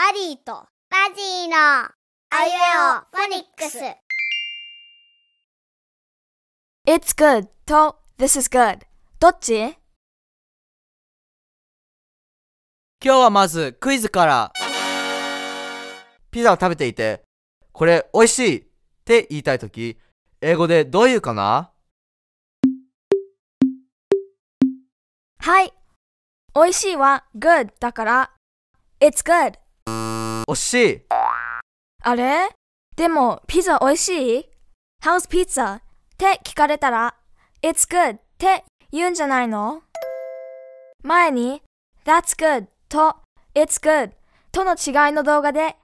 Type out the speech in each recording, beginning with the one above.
アリーとバジーのあゆえおフォニックス It's good と This is good どっち今日はまずクイズからピザを食べていてこれ美味しいって言いたいとき英語でどう言うかなはい美味しいは good だから It's good 惜しいあれでも、ピザ美味しい ?How's pizza? って聞かれたら、It's good って言うんじゃないの前に、That's good と It's good との違いの動画で、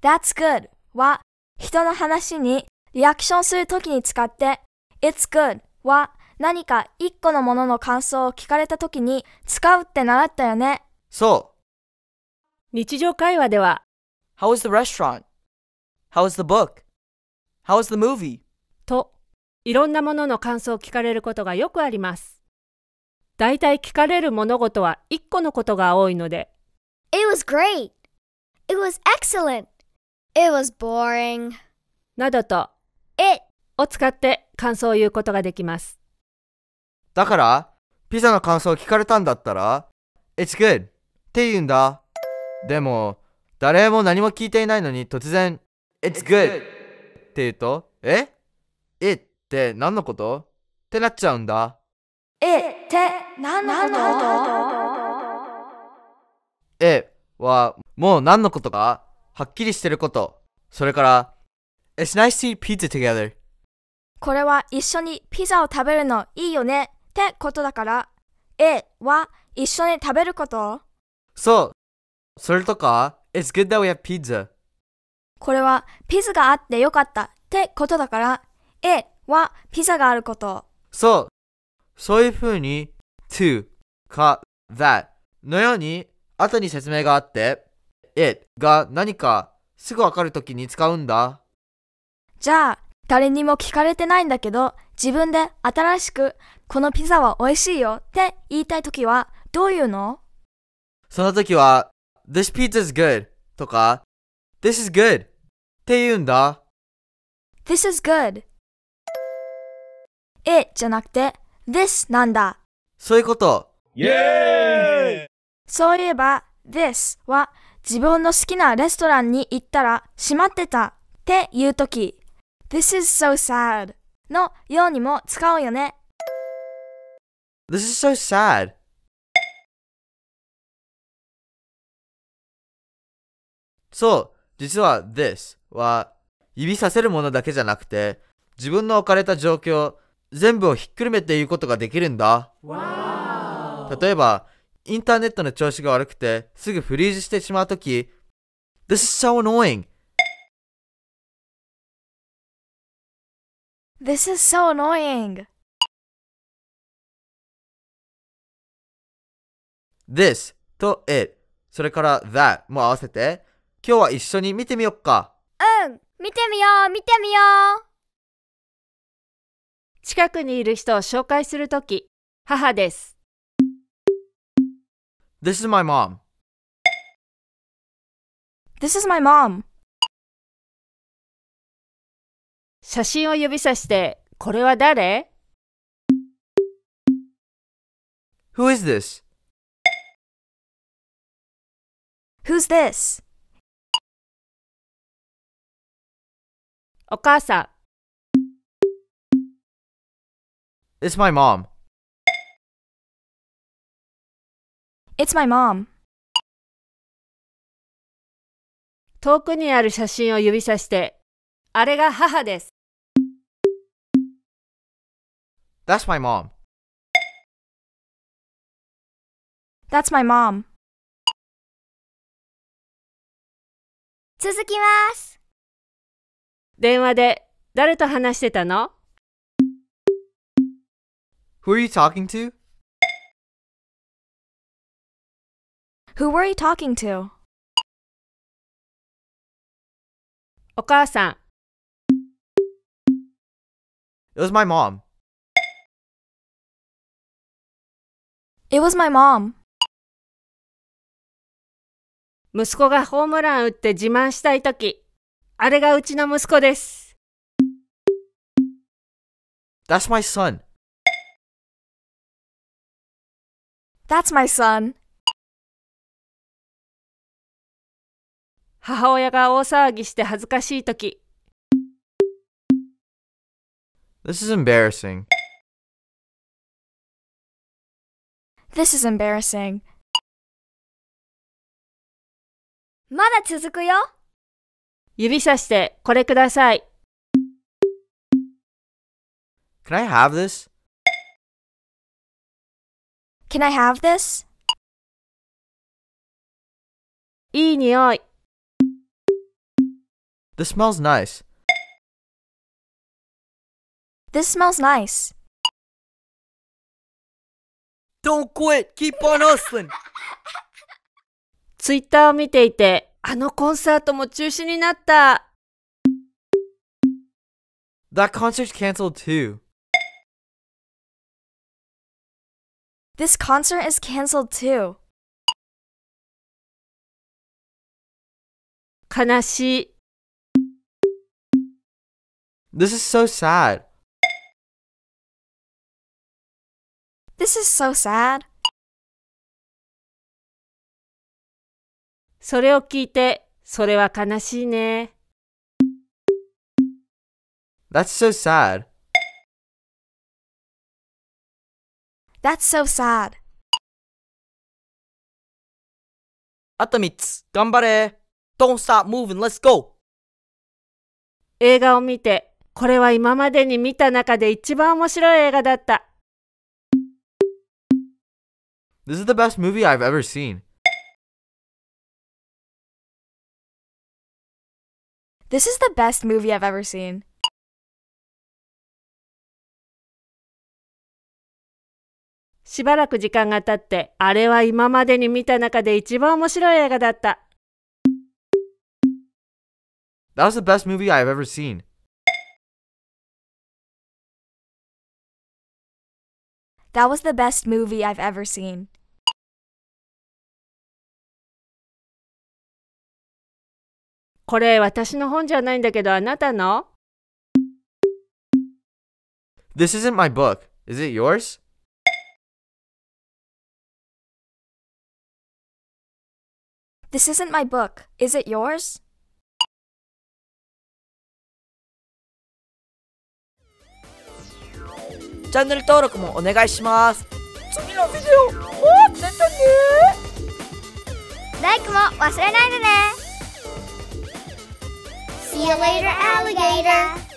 That's good は人の話にリアクションするときに使って、It's good は何か一個のものの感想を聞かれたときに使うって習ったよね。そう。日常会話では How is the restaurant? How is the book? How is the movie? といろんなものの感想を聞かれることがよくあります。だいたい聞かれる物事は1個のことが多いので It was great! It was excellent! It was boring! などと It を使って感想を言うことができます。だから、ピザの感想を聞かれたんだったら It's good! って言うんだ。でも誰も何も聞いていないのに突然「It's good!」って言うと「え ?It って何のこと?」ってなっちゃうんだ。えって何のことえはもう何のことかはっきりしてること。それから It's nice to eat pizza together これは一緒にピザを食べるのいいよねってことだから。えは一緒に食べることそうそれとか、It's good that we have pizza. これはピザがあってよかったってことだから、え。はピザがあること。そう。そういうふうに to か that のように後に説明があって it が何かすぐわかるときに使うんだ。じゃあ、誰にも聞かれてないんだけど、自分で新しくこのピザは美味しいよって言いたいときはどういうのその時は This pizza is good とか This is good って言うんだ。This is good It じゃなくて This なんだ。そういうこと。そういえば This は自分の好きなレストランに行ったら閉まってたっていうとき This is so sad のようにも使うよね。This is so sad そう、実は this は指させるものだけじゃなくて、自分の置かれた状況、全部をひっくるめて言うことができるんだ。例えば、インターネットの調子が悪くて、すぐフリーズしてしまうとき、This is so annoying! This is so annoying! This と it それから that も合わせて今日は一緒に見てみよっか。うん、見てみよう、見てみよう。近くにいる人を紹介するとき、母です。This is my mom. This is my mom. 写真を指さして、これは誰 ?Who is this?Who's this? お母さん。It's my mom. It's my mom. 遠くにある写真を指さして、あれが母です。That's my mom. That's my mom. 続きます。電話で誰と話してたの ?Who are you talking to? Who were you talking to? お母さん。It was my mom. It was my mom. 息子がホームラン打って自慢したいとき。あれがうちの息子です。That's my son. That's my son. 母親が大騒ぎして恥ずかしいとき。This is embarrassing. This is embarrassing. まだ続くよ。指さしてこれください。Can I have this? Can I have this? いい匂い。This smells nice. This smells nice. Don't quit! Keep on hustling! Twitter を見ていてあのコンサートも中止になった。That concert's cancelled too. This concert is cancelled too. 悲しい。This is so sad. This is so sad. それを聞いて、それは悲しいね。That's so sad. That's so sad. あと3つ、頑張れ !Don't stop moving, let's go! 映画を見て、これは今までに見た中で一番面白い映画だった。This is the best movie I've ever seen. This is the best movie I've ever seen. seen.「しばらく時間が経って、あれは今までに見た中で一番面白い映画だった。That was the best movie I've ever seen.「That was the best movie I've ever seen. これ私の本じゃないんだけどあなたの ?This isn't my book. Is it yours? 'This isn't my book. Is it yours? チャンネル登録もお願いします。次のビデオ、もうたね。ライクも忘れないでね。See you later, alligator.